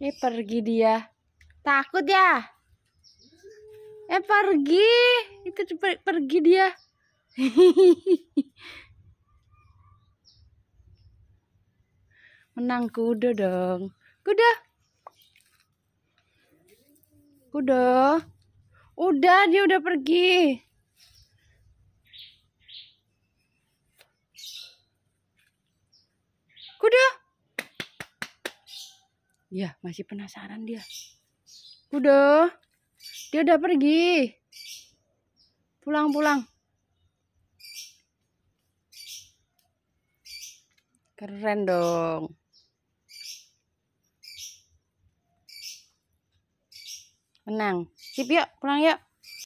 Eh pergi dia. Takut ya? Eh pergi. Itu per pergi dia. Menang kuda dong. Kuda. Kuda. Udah dia udah pergi. Ya, masih penasaran dia. Kuda, dia udah pergi. Pulang, pulang. Keren dong. Menang. Sip yuk, pulang yuk.